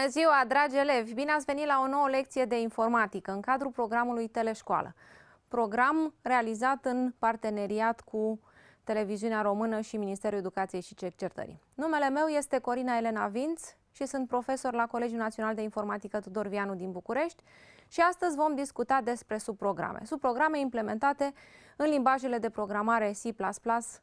Bună ziua, dragi elevi! Bine ați venit la o nouă lecție de informatică în cadrul programului Teleșcoală. Program realizat în parteneriat cu Televiziunea Română și Ministerul Educației și Cercetării. Numele meu este Corina Elena Vinț și sunt profesor la Colegiul Național de Informatică Tudor Vianu din București și astăzi vom discuta despre subprograme. Subprograme implementate în limbajele de programare C++,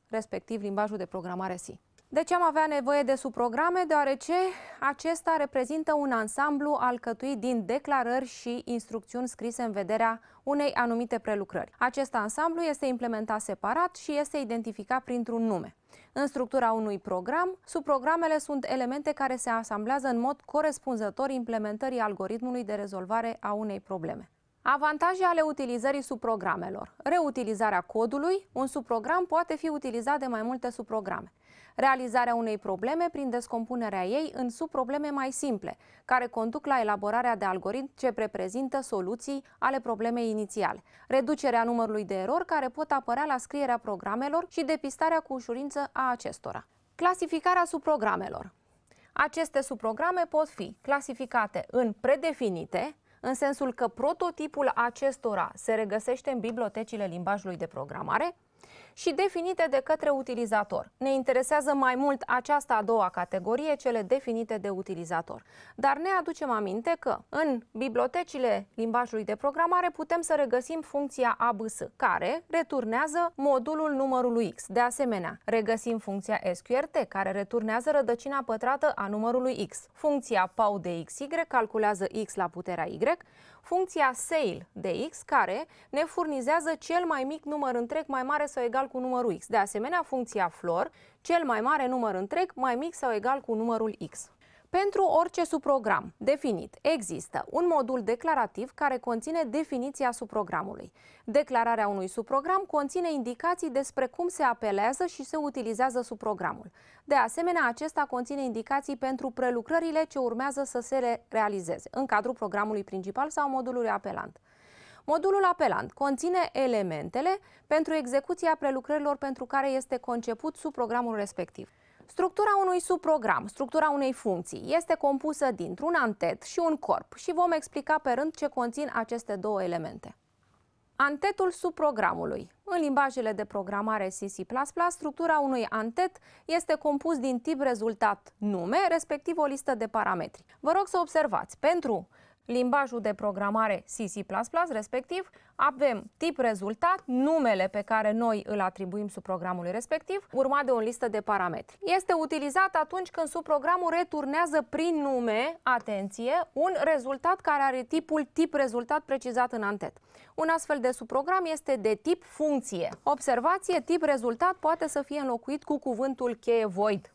respectiv limbajul de programare C. De ce am avea nevoie de subprograme? Deoarece acesta reprezintă un ansamblu alcătuit din declarări și instrucțiuni scrise în vederea unei anumite prelucrări. Acest ansamblu este implementat separat și este identificat printr-un nume. În structura unui program, subprogramele sunt elemente care se asamblează în mod corespunzător implementării algoritmului de rezolvare a unei probleme. Avantaje ale utilizării subprogramelor. Reutilizarea codului. Un subprogram poate fi utilizat de mai multe subprograme. Realizarea unei probleme prin descompunerea ei în subprobleme mai simple, care conduc la elaborarea de algoritmi ce reprezintă soluții ale problemei inițiale. Reducerea numărului de erori care pot apărea la scrierea programelor și depistarea cu ușurință a acestora. Clasificarea subprogramelor. Aceste subprograme pot fi clasificate în predefinite, în sensul că prototipul acestora se regăsește în bibliotecile limbajului de programare, și definite de către utilizator. Ne interesează mai mult această a doua categorie, cele definite de utilizator. Dar ne aducem aminte că în bibliotecile limbajului de programare putem să regăsim funcția ABS, care returnează modulul numărului X. De asemenea, regăsim funcția SQRT, care returnează rădăcina pătrată a numărului X. Funcția PAU de XY calculează X la puterea Y, funcția sale de x, care ne furnizează cel mai mic număr întreg mai mare sau egal cu numărul x. De asemenea, funcția flor, cel mai mare număr întreg mai mic sau egal cu numărul x. Pentru orice subprogram definit, există un modul declarativ care conține definiția subprogramului. Declararea unui subprogram conține indicații despre cum se apelează și se utilizează subprogramul. De asemenea, acesta conține indicații pentru prelucrările ce urmează să se realizeze în cadrul programului principal sau modulului apelant. Modulul apelant conține elementele pentru execuția prelucrărilor pentru care este conceput subprogramul respectiv. Structura unui subprogram, structura unei funcții, este compusă dintr-un antet și un corp și vom explica pe rând ce conțin aceste două elemente. Antetul subprogramului. În limbajele de programare CC++, structura unui antet este compus din tip rezultat nume, respectiv o listă de parametri. Vă rog să observați, pentru limbajul de programare CC++, respectiv avem tip rezultat, numele pe care noi îl atribuim subprogramului respectiv, urmat de o listă de parametri. Este utilizat atunci când subprogramul returnează prin nume, atenție, un rezultat care are tipul tip rezultat precizat în antet. Un astfel de subprogram este de tip funcție. Observație, tip rezultat poate să fie înlocuit cu cuvântul cheie void.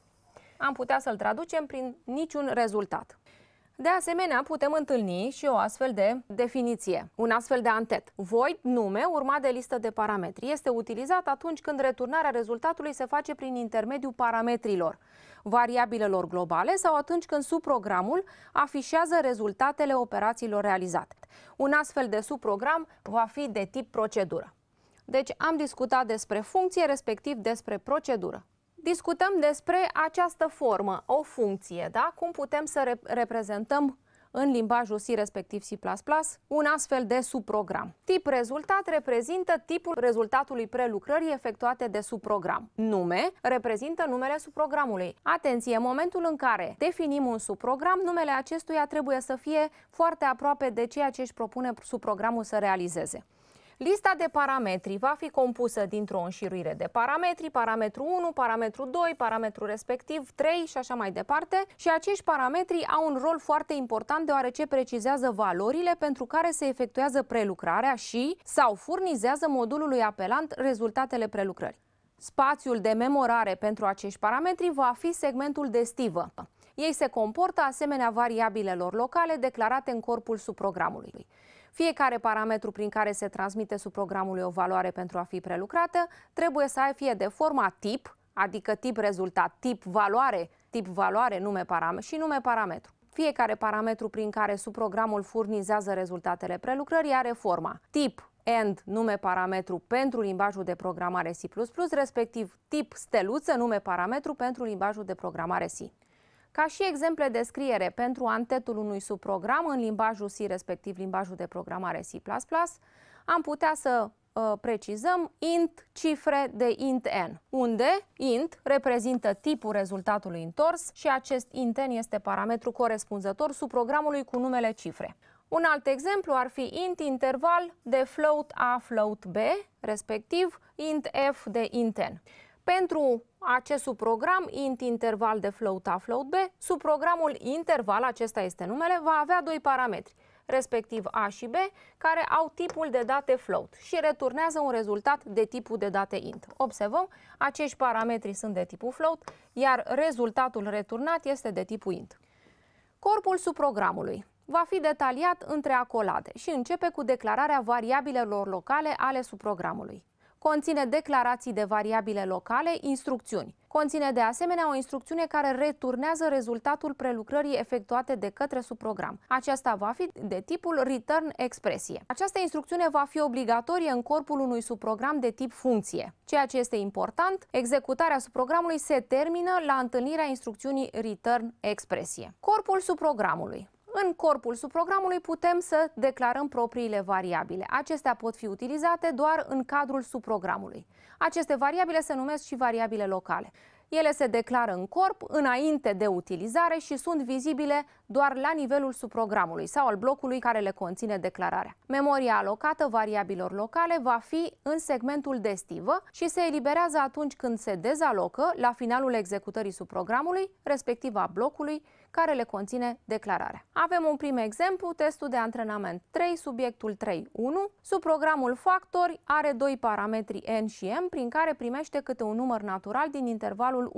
Am putea să-l traducem prin niciun rezultat. De asemenea, putem întâlni și o astfel de definiție, un astfel de antet. Void, nume, urmat de listă de parametri. Este utilizat atunci când returnarea rezultatului se face prin intermediul parametrilor, variabilelor globale sau atunci când subprogramul afișează rezultatele operațiilor realizate. Un astfel de subprogram va fi de tip procedură. Deci am discutat despre funcție, respectiv despre procedură discutăm despre această formă, o funcție, da? cum putem să re- reprezentăm în limbajul C, respectiv C++, un astfel de subprogram. Tip rezultat reprezintă tipul rezultatului prelucrării efectuate de subprogram. Nume reprezintă numele subprogramului. Atenție, în momentul în care definim un subprogram, numele acestuia trebuie să fie foarte aproape de ceea ce își propune subprogramul să realizeze. Lista de parametri va fi compusă dintr-o înșiruire de parametri, parametru 1, parametru 2, parametru respectiv 3 și așa mai departe și acești parametri au un rol foarte important deoarece precizează valorile pentru care se efectuează prelucrarea și sau furnizează modulului apelant rezultatele prelucrării. Spațiul de memorare pentru acești parametri va fi segmentul de stivă. Ei se comportă asemenea variabilelor locale declarate în corpul subprogramului. Fiecare parametru prin care se transmite sub programului o valoare pentru a fi prelucrată trebuie să fie de forma tip, adică tip rezultat, tip valoare, tip valoare, nume parametru și nume parametru. Fiecare parametru prin care subprogramul furnizează rezultatele prelucrării are forma tip and nume parametru pentru limbajul de programare C++, respectiv tip steluță nume parametru pentru limbajul de programare C. Ca și exemple de scriere pentru antetul unui subprogram în limbajul C, respectiv limbajul de programare C++, am putea să uh, precizăm int cifre de int n, unde int reprezintă tipul rezultatului întors și acest int n este parametru corespunzător subprogramului cu numele cifre. Un alt exemplu ar fi int interval de float a float b, respectiv int f de int n. Pentru acest subprogram, int interval de float A, float B, subprogramul interval, acesta este numele, va avea doi parametri, respectiv A și B, care au tipul de date float și returnează un rezultat de tipul de date int. Observăm, acești parametri sunt de tipul float, iar rezultatul returnat este de tipul int. Corpul subprogramului va fi detaliat între acolade și începe cu declararea variabilelor locale ale subprogramului. Conține declarații de variabile locale, instrucțiuni. Conține de asemenea o instrucțiune care returnează rezultatul prelucrării efectuate de către subprogram. Aceasta va fi de tipul Return Expresie. Această instrucțiune va fi obligatorie în corpul unui subprogram de tip funcție. Ceea ce este important, executarea subprogramului se termină la întâlnirea instrucțiunii Return Expresie. Corpul subprogramului. În corpul subprogramului putem să declarăm propriile variabile. Acestea pot fi utilizate doar în cadrul subprogramului. Aceste variabile se numesc și variabile locale. Ele se declară în corp înainte de utilizare și sunt vizibile doar la nivelul subprogramului sau al blocului care le conține declararea. Memoria alocată variabilor locale va fi în segmentul destivă și se eliberează atunci când se dezalocă la finalul executării subprogramului, respectiv a blocului, care le conține declararea. Avem un prim exemplu, testul de antrenament 3, subiectul 3.1. Sub programul Factori are doi parametri N și M, prin care primește câte un număr natural din intervalul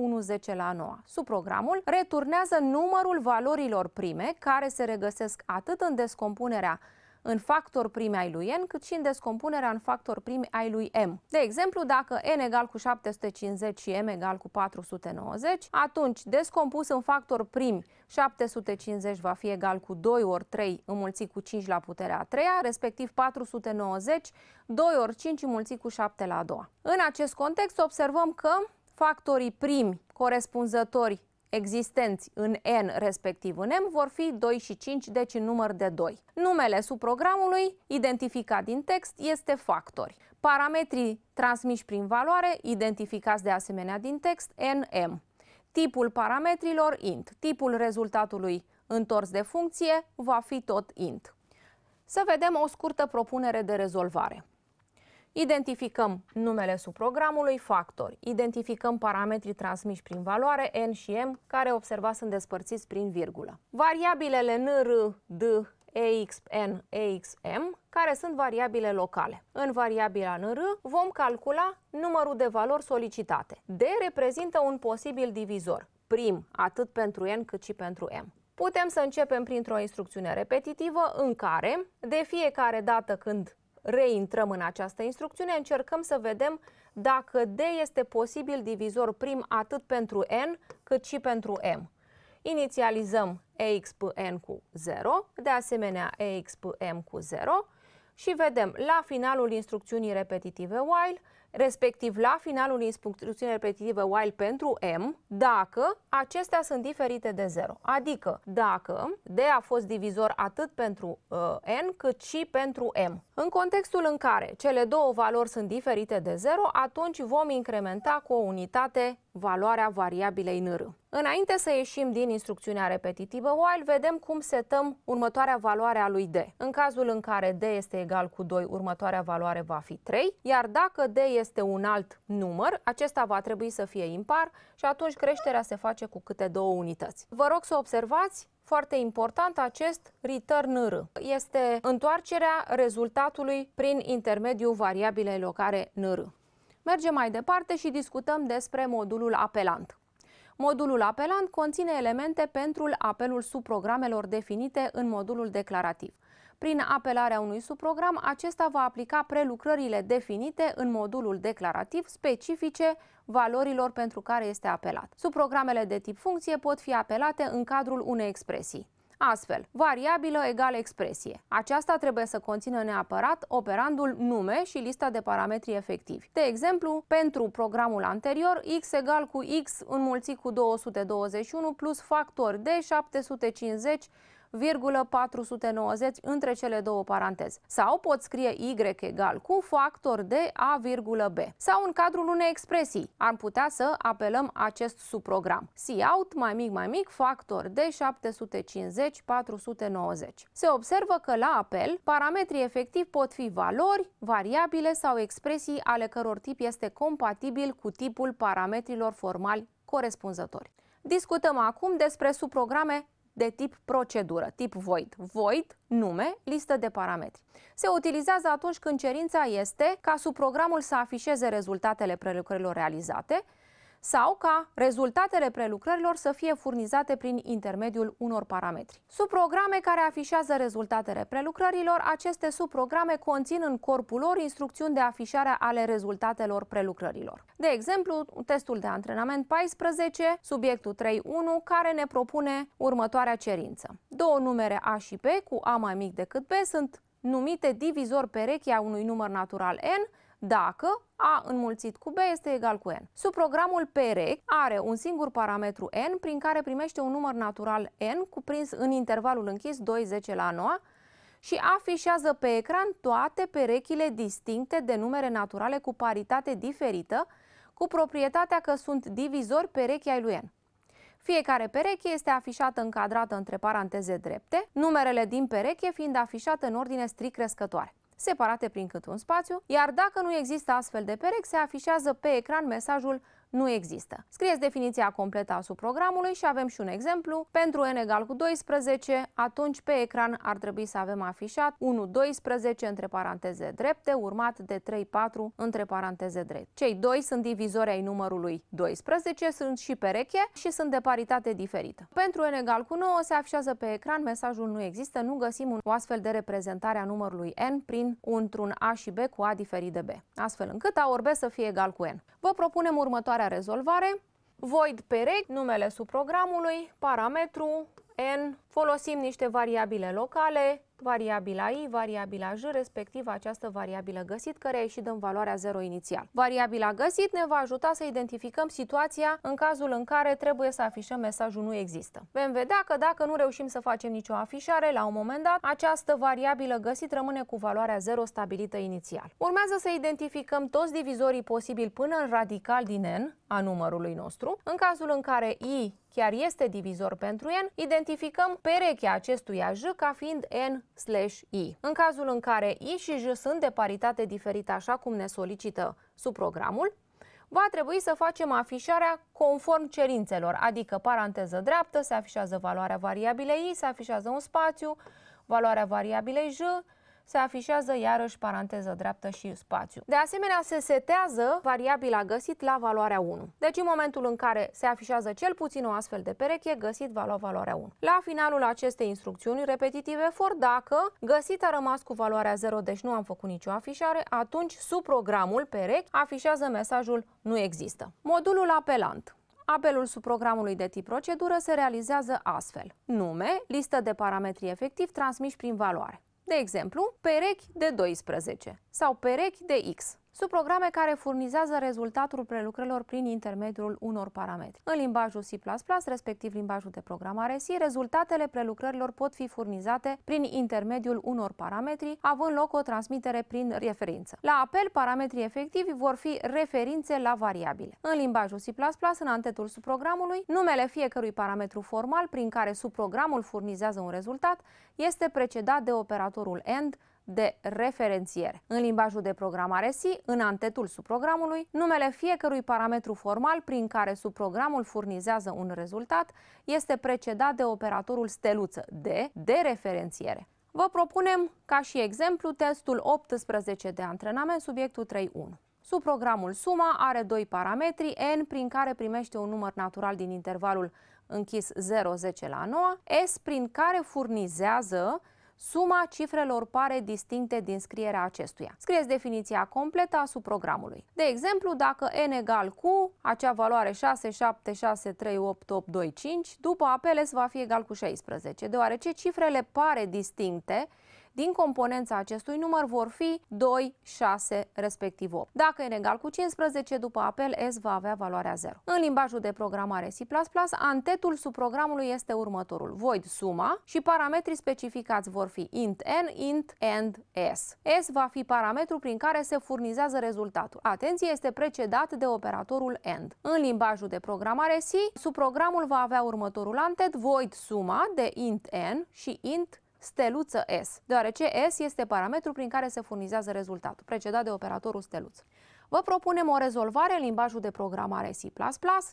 1-10 la 9. Sub programul returnează numărul valorilor prime, care se regăsesc atât în descompunerea în factor prime ai lui N, cât și în descompunerea în factor prime ai lui M. De exemplu, dacă N egal cu 750 și M egal cu 490, atunci descompus în factor primi 750 va fi egal cu 2 ori 3 înmulțit cu 5 la puterea 3 respectiv 490, 2 ori 5 înmulțit cu 7 la 2 În acest context observăm că factorii primi corespunzători existenți în N respectiv în M vor fi 2 și 5, deci în număr de 2. Numele subprogramului, identificat din text, este factori. Parametrii transmiși prin valoare, identificați de asemenea din text, n, m. Tipul parametrilor int, tipul rezultatului întors de funcție va fi tot int. Să vedem o scurtă propunere de rezolvare. Identificăm numele subprogramului, factori, identificăm parametrii transmiși prin valoare N și M, care observați sunt despărțiți prin virgulă. Variabilele N, R, D, EXN, EXM, care sunt variabile locale. În variabila NR vom calcula numărul de valori solicitate. D reprezintă un posibil divizor, prim, atât pentru N cât și pentru M. Putem să începem printr-o instrucțiune repetitivă în care, de fiecare dată când reintrăm în această instrucțiune, încercăm să vedem dacă D este posibil divizor prim atât pentru N cât și pentru M. Inițializăm EX pe N cu 0, de asemenea EX pe M cu 0 și vedem la finalul instrucțiunii repetitive while respectiv la finalul instrucțiunii repetitive while pentru M, dacă acestea sunt diferite de 0. Adică dacă D a fost divizor atât pentru uh, N cât și pentru M. În contextul în care cele două valori sunt diferite de 0, atunci vom incrementa cu o unitate valoarea variabilei n. Înainte să ieșim din instrucțiunea repetitivă, while vedem cum setăm următoarea valoare a lui D. În cazul în care D este egal cu 2, următoarea valoare va fi 3, iar dacă D este un alt număr, acesta va trebui să fie impar și atunci creșterea se face cu câte două unități. Vă rog să observați foarte important acest return R. Este întoarcerea rezultatului prin intermediul variabilei locare N. Mergem mai departe și discutăm despre modulul apelant. Modulul apelant conține elemente pentru apelul subprogramelor definite în modulul declarativ. Prin apelarea unui subprogram, acesta va aplica prelucrările definite în modulul declarativ specifice valorilor pentru care este apelat. Subprogramele de tip funcție pot fi apelate în cadrul unei expresii. Astfel, variabilă egală expresie. Aceasta trebuie să conțină neapărat operandul nume și lista de parametri efectivi. De exemplu, pentru programul anterior, x egal cu x înmulțit cu 221 plus factor de 750 490 între cele două paranteze. Sau pot scrie y egal cu factor de a, b. Sau în cadrul unei expresii am putea să apelăm acest subprogram. Cout mai mic mai mic factor de 750 490. Se observă că la apel parametrii efectiv pot fi valori, variabile sau expresii ale căror tip este compatibil cu tipul parametrilor formali corespunzători. Discutăm acum despre subprograme de tip procedură, tip void. Void, nume, listă de parametri. Se utilizează atunci când cerința este ca sub programul să afișeze rezultatele prelucrărilor realizate sau ca rezultatele prelucrărilor să fie furnizate prin intermediul unor parametri. Subprograme care afișează rezultatele prelucrărilor, aceste subprograme conțin în corpul lor instrucțiuni de afișare ale rezultatelor prelucrărilor. De exemplu, testul de antrenament 14, subiectul 3.1, care ne propune următoarea cerință. Două numere A și B cu A mai mic decât B sunt numite divizor perechea unui număr natural N dacă a înmulțit cu B este egal cu N. Subprogramul PREC are un singur parametru N prin care primește un număr natural N cuprins în intervalul închis 2-10 la 9 și afișează pe ecran toate perechile distincte de numere naturale cu paritate diferită, cu proprietatea că sunt divizori perechi ai lui N. Fiecare pereche este afișată încadrată între paranteze drepte, numerele din pereche fiind afișate în ordine strict crescătoare separate prin cât un spațiu, iar dacă nu există astfel de perechi, se afișează pe ecran mesajul nu există. Scrieți definiția completă a subprogramului și avem și un exemplu. Pentru n egal cu 12, atunci pe ecran ar trebui să avem afișat 1,12 între paranteze drepte, urmat de 3,4 între paranteze drepte. Cei doi sunt divizori ai numărului 12, sunt și pereche și sunt de paritate diferită. Pentru n egal cu 9 se afișează pe ecran mesajul nu există, nu găsim o astfel de reprezentare a numărului n prin într-un A și B cu A diferit de B, astfel încât A orbe să fie egal cu n. Vă propunem următoarea următoarea rezolvare. Void perec, numele subprogramului, parametru, n, folosim niște variabile locale, variabila i, variabila j, respectiv această variabilă găsit care a ieșit în valoarea 0 inițial. Variabila găsit ne va ajuta să identificăm situația în cazul în care trebuie să afișăm mesajul nu există. Vom vedea că dacă nu reușim să facem nicio afișare, la un moment dat, această variabilă găsit rămâne cu valoarea 0 stabilită inițial. Urmează să identificăm toți divizorii posibili până în radical din n a numărului nostru. În cazul în care i chiar este divizor pentru n, identificăm perechea acestuia j ca fiind n slash i. În cazul în care i și j sunt de paritate diferită așa cum ne solicită subprogramul, va trebui să facem afișarea conform cerințelor, adică paranteză dreaptă, se afișează valoarea variabilei i, se afișează un spațiu, valoarea variabilei j, se afișează iarăși paranteză dreaptă și spațiu. De asemenea, se setează variabila găsit la valoarea 1. Deci în momentul în care se afișează cel puțin o astfel de pereche, găsit va lua valoarea 1. La finalul acestei instrucțiuni repetitive for dacă găsit a rămas cu valoarea 0, deci nu am făcut nicio afișare, atunci sub programul perechi afișează mesajul nu există. Modulul apelant. Apelul subprogramului de tip procedură se realizează astfel. Nume, listă de parametri efectiv transmiși prin valoare. De exemplu, perechi de 12 sau perechi de X sub programe care furnizează rezultatul prelucrărilor prin intermediul unor parametri. În limbajul C++, respectiv limbajul de programare C, rezultatele prelucrărilor pot fi furnizate prin intermediul unor parametri, având loc o transmitere prin referință. La apel, parametrii efectivi vor fi referințe la variabile. În limbajul C++, în antetul subprogramului, numele fiecărui parametru formal prin care subprogramul furnizează un rezultat este precedat de operatorul AND, de referențiere. În limbajul de programare C, în antetul subprogramului, numele fiecărui parametru formal prin care subprogramul furnizează un rezultat este precedat de operatorul steluță D de referențiere. Vă propunem ca și exemplu testul 18 de antrenament subiectul 3.1. Sub programul Suma are doi parametri, N prin care primește un număr natural din intervalul închis 0-10 la 9, S prin care furnizează suma cifrelor pare distincte din scrierea acestuia. Scrieți definiția completă a subprogramului. De exemplu, dacă n egal cu acea valoare 67638825, după apeles va fi egal cu 16, deoarece cifrele pare distincte din componența acestui număr vor fi 2, 6 respectiv 8. Dacă e egal cu 15, după apel S va avea valoarea 0. În limbajul de programare C++, antetul subprogramului este următorul. Void suma și parametrii specificați vor fi int n, int and s. S va fi parametru prin care se furnizează rezultatul. Atenție, este precedat de operatorul AND. În limbajul de programare C, subprogramul va avea următorul antet void suma de int n și int steluță S, deoarece S este parametrul prin care se furnizează rezultatul, precedat de operatorul steluț. Vă propunem o rezolvare în limbajul de programare C++,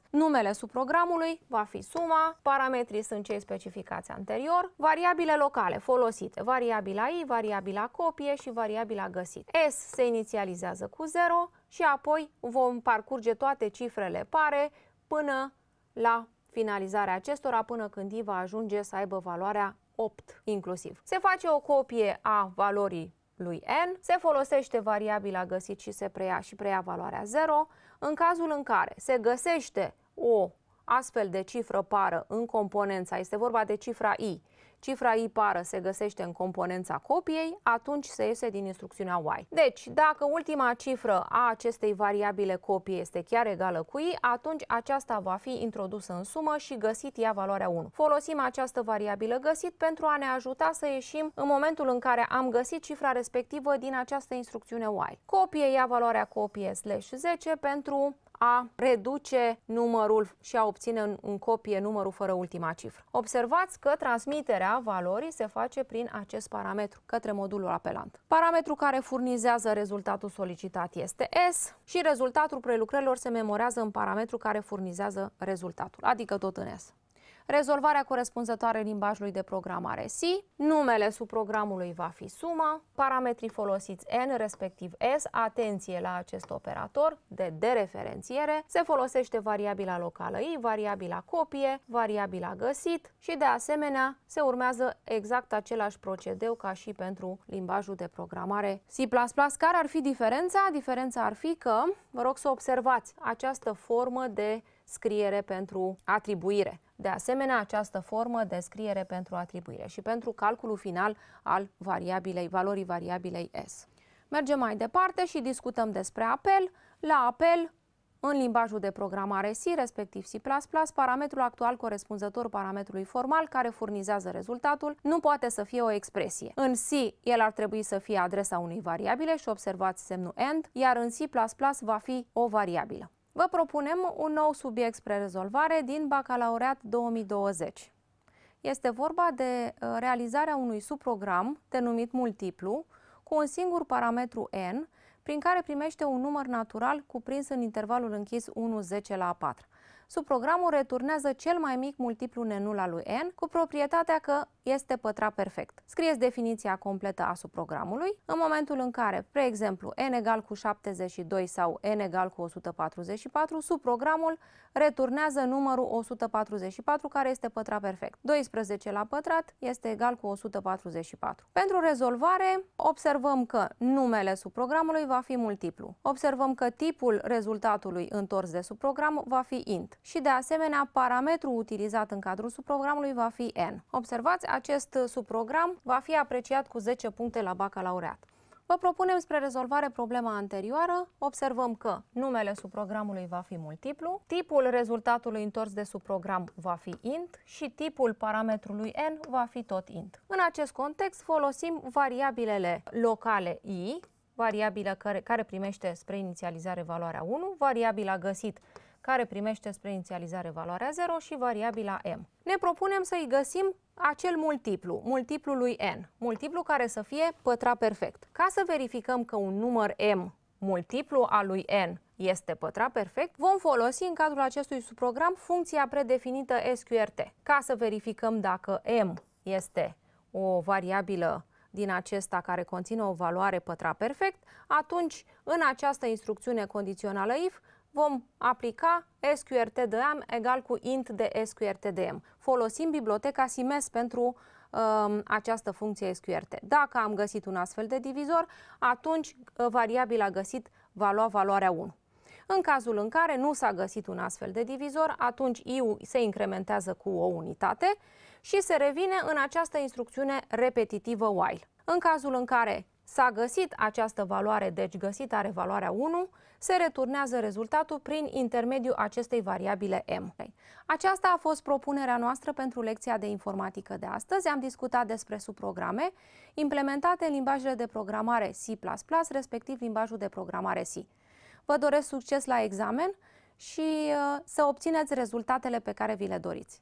numele subprogramului va fi suma, parametrii sunt cei specificați anterior, variabile locale folosite, variabila i, variabila copie și variabila găsit. S se inițializează cu 0 și apoi vom parcurge toate cifrele pare până la finalizarea acestora, până când i va ajunge să aibă valoarea 8 inclusiv. Se face o copie a valorii lui N, se folosește variabila găsit și se preia și preia valoarea 0. În cazul în care se găsește o astfel de cifră pară în componența, este vorba de cifra I, cifra I pară se găsește în componența copiei, atunci se iese din instrucțiunea y. Deci, dacă ultima cifră a acestei variabile copie este chiar egală cu I, atunci aceasta va fi introdusă în sumă și găsit ea valoarea 1. Folosim această variabilă găsit pentru a ne ajuta să ieșim în momentul în care am găsit cifra respectivă din această instrucțiune y. Copie ia valoarea copie slash 10 pentru a reduce numărul și a obține în, în copie numărul fără ultima cifră. Observați că transmiterea valorii se face prin acest parametru către modulul apelant. Parametru care furnizează rezultatul solicitat este S și rezultatul prelucrărilor se memorează în parametru care furnizează rezultatul, adică tot în S rezolvarea corespunzătoare limbajului de programare C, numele subprogramului va fi suma, parametrii folosiți N respectiv S, atenție la acest operator de dereferențiere, se folosește variabila locală I, variabila copie, variabila găsit și de asemenea se urmează exact același procedeu ca și pentru limbajul de programare C++. Care ar fi diferența? Diferența ar fi că, vă rog să observați, această formă de scriere pentru atribuire. De asemenea, această formă de scriere pentru atribuire și pentru calculul final al variabilei, valorii variabilei S. Mergem mai departe și discutăm despre apel. La apel, în limbajul de programare C, respectiv C++, parametrul actual corespunzător parametrului formal care furnizează rezultatul nu poate să fie o expresie. În C, el ar trebui să fie adresa unei variabile și observați semnul AND, iar în C++ va fi o variabilă. Vă propunem un nou subiect spre rezolvare din Bacalaureat 2020. Este vorba de uh, realizarea unui subprogram denumit multiplu, cu un singur parametru n, prin care primește un număr natural cuprins în intervalul închis 1-10 la 4. Sub programul returnează cel mai mic multiplu nenul al lui n cu proprietatea că este pătrat perfect. Scrieți definiția completă a subprogramului în momentul în care, pre exemplu, n egal cu 72 sau n egal cu 144, subprogramul returnează numărul 144 care este pătrat perfect. 12 la pătrat este egal cu 144. Pentru rezolvare, observăm că numele subprogramului va fi multiplu. Observăm că tipul rezultatului întors de subprogram va fi int și de asemenea parametrul utilizat în cadrul subprogramului va fi N. Observați, acest subprogram va fi apreciat cu 10 puncte la bacalaureat. Vă propunem spre rezolvare problema anterioară, observăm că numele subprogramului va fi multiplu, tipul rezultatului întors de subprogram va fi int și tipul parametrului n va fi tot int. În acest context folosim variabilele locale i, variabilă care, care primește spre inițializare valoarea 1, variabila găsit care primește spre inițializare valoarea 0 și variabila m. Ne propunem să-i găsim acel multiplu, multiplul lui n, multiplu care să fie pătrat perfect. Ca să verificăm că un număr m multiplu al lui n este pătrat perfect, vom folosi în cadrul acestui subprogram funcția predefinită SQRT. Ca să verificăm dacă m este o variabilă din acesta care conține o valoare pătrat perfect, atunci în această instrucțiune condițională if vom aplica SQRTDM egal cu int de SQRTDM. Folosim biblioteca SIMES pentru um, această funcție SQRT. Dacă am găsit un astfel de divizor, atunci uh, variabila găsit va lua valoarea 1. În cazul în care nu s-a găsit un astfel de divizor, atunci i se incrementează cu o unitate și se revine în această instrucțiune repetitivă while. În cazul în care S-a găsit această valoare, deci găsit are valoarea 1, se returnează rezultatul prin intermediul acestei variabile m. Aceasta a fost propunerea noastră pentru lecția de informatică de astăzi. Am discutat despre subprograme implementate în limbajele de programare C++, respectiv limbajul de programare C. Vă doresc succes la examen și uh, să obțineți rezultatele pe care vi le doriți.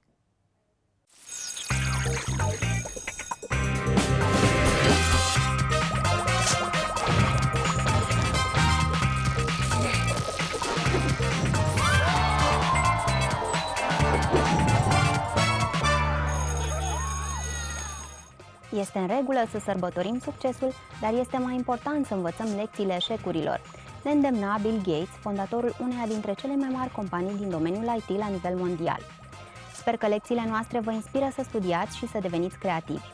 Este în regulă să sărbătorim succesul, dar este mai important să învățăm lecțiile eșecurilor. Ne îndemna Bill Gates, fondatorul uneia dintre cele mai mari companii din domeniul IT la nivel mondial. Sper că lecțiile noastre vă inspiră să studiați și să deveniți creativi.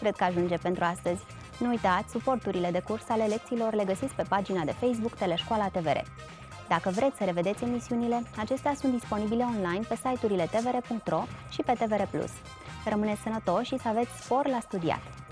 Cred că ajunge pentru astăzi. Nu uitați, suporturile de curs ale lecțiilor le găsiți pe pagina de Facebook Teleșcoala TVR. Dacă vreți să revedeți emisiunile, acestea sunt disponibile online pe site-urile tvr.ro și pe TVR+. Rămâneți sănătoși și să aveți spor la studiat!